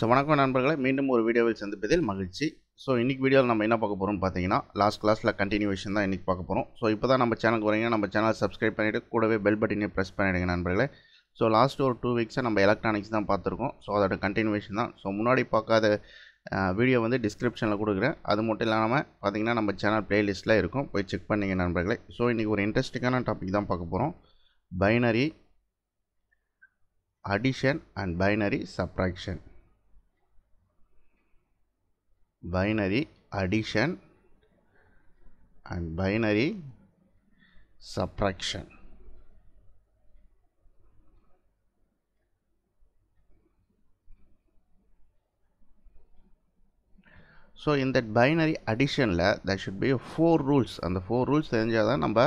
So வணக்கம் நண்பர்களை மீண்டும் ஒரு வீடியோவில் சந்திப்பதில் மகிழ்ச்சி ஸோ இன்றைக்கி வீடியோவில் நம்ம என்ன பார்க்க போகிறோம்னு பார்த்தீங்கன்னா லாஸ்ட் கிளாஸில் கண்டினியூஷன் தான் இன்றைக்கி பார்க்க போகிறோம் ஸோ இப்போ தான் நம்ம சேனலுக்கு வரீங்க நம்ம சேனல் சப்ஸ்கிரைப் பண்ணிவிட்டு கூடவே பெல் பட்டினை ப்ரெஸ் பண்ணிவிடுங்க நண்பர்களே ஸோ லாஸ்ட் ஒரு டூ வீக்ஸாக நம்ம எலக்ட்ரானிக்ஸ் தான் பார்த்துருக்கோம் ஸோ அதோட கண்டினியூவேஷன் தான் ஸோ முன்னாடி பார்க்காத வீடியோ வந்து டிஸ்கிரிப்ஷனில் கொடுக்குறேன் அது மட்டும் இல்லாமல் பார்த்தீங்கன்னா நம்ம சேனல் ப்ளேலிஸ்ட்டில் இருக்கும் போய் செக் பண்ணிங்க நண்பர்களே ஸோ இன்றைக்கி ஒரு இன்ட்ரெஸ்டிங்கான டாபிக் தான் பார்க்க போகிறோம் binary addition and binary subtraction binary addition and binary subtraction so இந்த பைனரி அடிஷனில் that should be four rules அந்த ஃபோர் ரூல்ஸ் தெரிஞ்சால் தான் நம்ம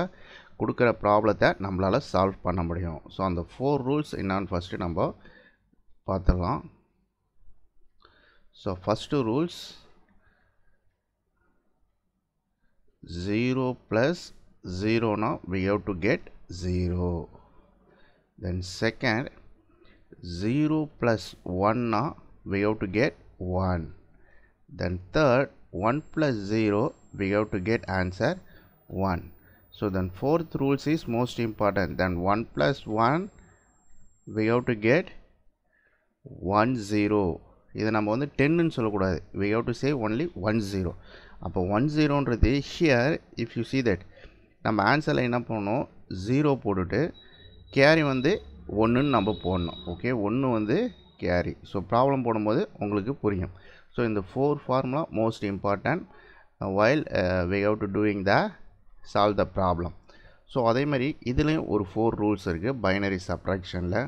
கொடுக்குற ப்ராப்ளத்தை நம்மளால் சால்வ் பண்ண முடியும் ஸோ அந்த ஃபோர் ரூல்ஸ் என்னான்னு ஃபஸ்ட்டு நம்ம பார்த்துடலாம் so first rules 0 plus 0 now we have to get 0 then second 0 plus 1 now we have to get 1 then third 1 plus 0 we have to get answer 1 so then fourth rules is most important then 1 plus 1 we have to get 1 0 இதை நம்ம வந்து டென்னு சொல்லக்கூடாது we have to say only one zero அப்போ one ஜீரோன்றது here if you see that நம்ம ஆன்சரில் என்ன பண்ணணும் ஜீரோ போட்டுட்டு கேரி வந்து ஒன்றுன்னு நம்ம போடணும் ஓகே ஒன்று வந்து கேரி ஸோ ப்ராப்ளம் போடும்போது உங்களுக்கு புரியும் ஸோ இந்த four formula most important while we have to doing the solve the problem so அதே மாதிரி இதுலேயும் ஒரு ஃபோர் ரூல்ஸ் இருக்குது பைனரி சப்ராக்ஷனில்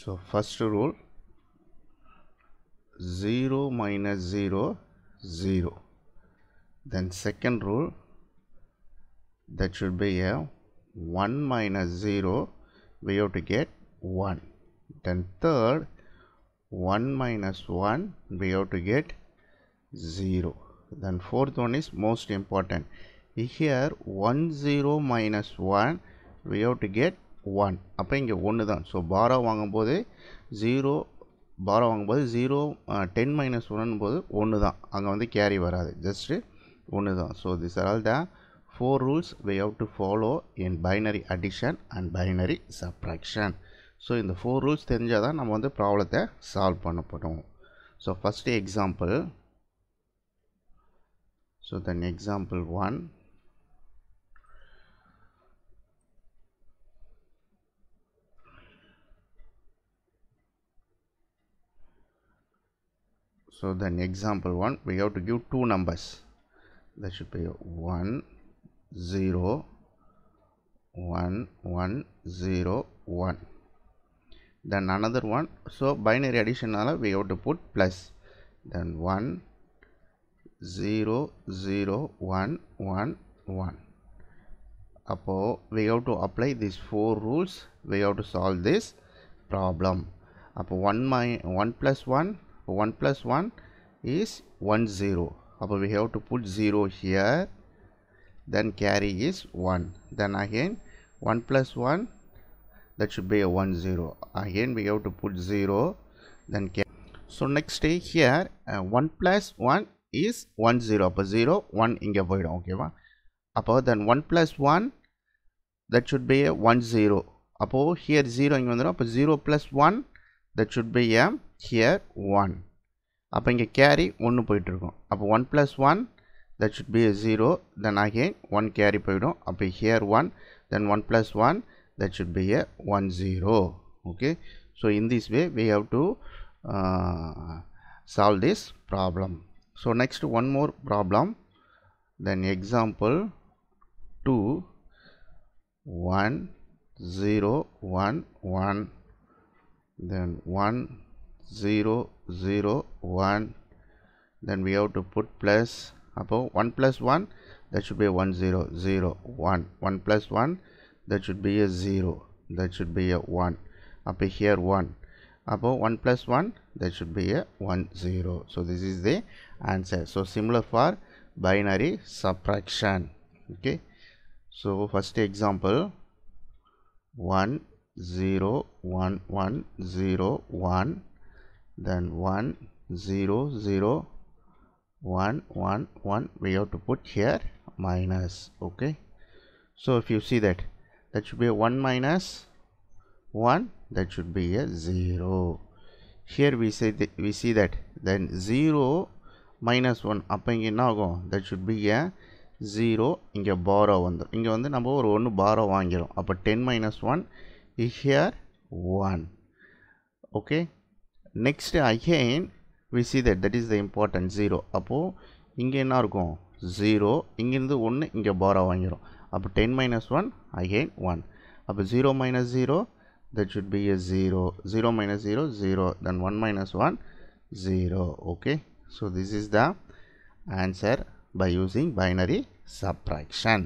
So, first rule 0 minus 0 0 then second rule that should be a 1 minus 0 we have to get 1 then third 1 minus 1 we have to get 0 then fourth one is most important here 1 0 minus 1 we have to get one அப்போ இங்கே ஒன்று தான் so borrow வாங்கும்போது zero borrow வாங்கும்போது zero ten minus one போது ஒன்று தான் அங்கே வந்து கேரி வராது ஜஸ்ட்டு ஒன்று தான் so this are all the four rules we have to follow in binary addition and binary subtraction so இந்த ஃபோர் ரூல்ஸ் தெரிஞ்சால் தான் நம்ம வந்து ப்ராப்ளத்தை சால்வ் பண்ணப்படும் so first example so then example one so then example 1 we have to give two numbers that should be 1 0 1 1 0 1 then another one so binary addition we have to put plus then 1 0 0 1 1 1 we have to apply these four rules we have to solve this problem அப்போ 1 my 1 plus 1 1 plus 1 is 1 0 so we have to put 0 here then carry is 1 then again 1 plus 1 that should be a 1 0 again we have to put 0 then carry so next day here uh, 1 plus 1 is 1 0 அப்போ 0 1 இங்கே போயிடும் ஓகேவா அப்போ then 1 plus 1 that should be a 1 0 அப்போ here 0 in வந்துடும் அப்போ 0 plus 1 that should be a here one. அப்போ இங்கே கேரி ஒன்று போயிட்டுருக்கோம் அப்போ one plus one, that should be zero. Then then again 1 carry போயிடும் அப்போ one. One one plus one, plus 1 that should be a 1 0 okay so in this way we have to uh, solve this problem so next one more problem then example 2 1 0 1 1 then 1 0 0 1 then we have to put plus above 1 plus 1 that should be 1 0 0 1 1 plus 1 that should be a 0 that should be a 1 up here 1 above 1 plus 1 that should be a 1 0 so this is the answer so similar for binary subtraction okay so first example 1 0 1 1 0 1 then 1 0 0 1 1 1 we have to put here minus okay so if you see that that should be a 1 minus 1 that should be a 0 here we say we see that then 0 minus 1 up in nago that should be a 0 in your borrow on the on the number one borrow angle up a 10 minus 1 is here 1 okay next again we see that that is the important zero appo inge enna zero inge irundhu one inge borrow vaangirum appo 10 minus 1 again 1 appo 0 minus 0 that should be a zero 0 minus 0 0 then 1 minus 1 0 okay so this is the answer by using binary subtraction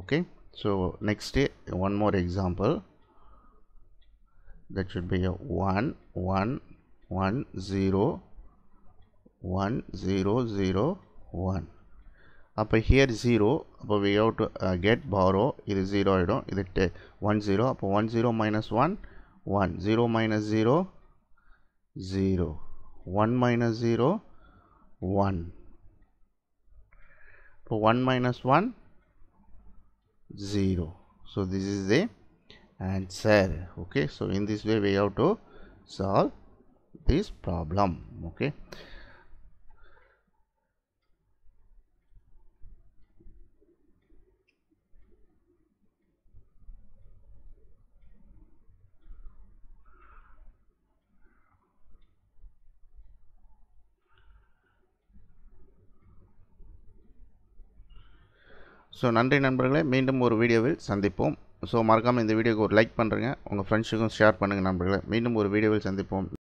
okay so next one more example that should be a 1 1 1 0 1 0 0 1 அப்போ here zero அப்போ we have to get borrow இது zero ஆகிடும் இது டெ one zero அப்போ one zero minus one one zero minus zero zero one minus zero one இப்போ one minus one zero so this is a and sell okay so in this way we have to solve this problem okay So, number, Nandri Nambergle, Mindum or video will Sandipom. So மறக்காமல் இந்த வீடியோக்கு ஒரு like பண்ணுறேங்க உங்கள் ஃப்ரெண்ட்ஸுக்கும் share பண்ணுங்கள் நண்பர்களை மீண்டும் ஒரு வீடியோவில் சந்திப்போம்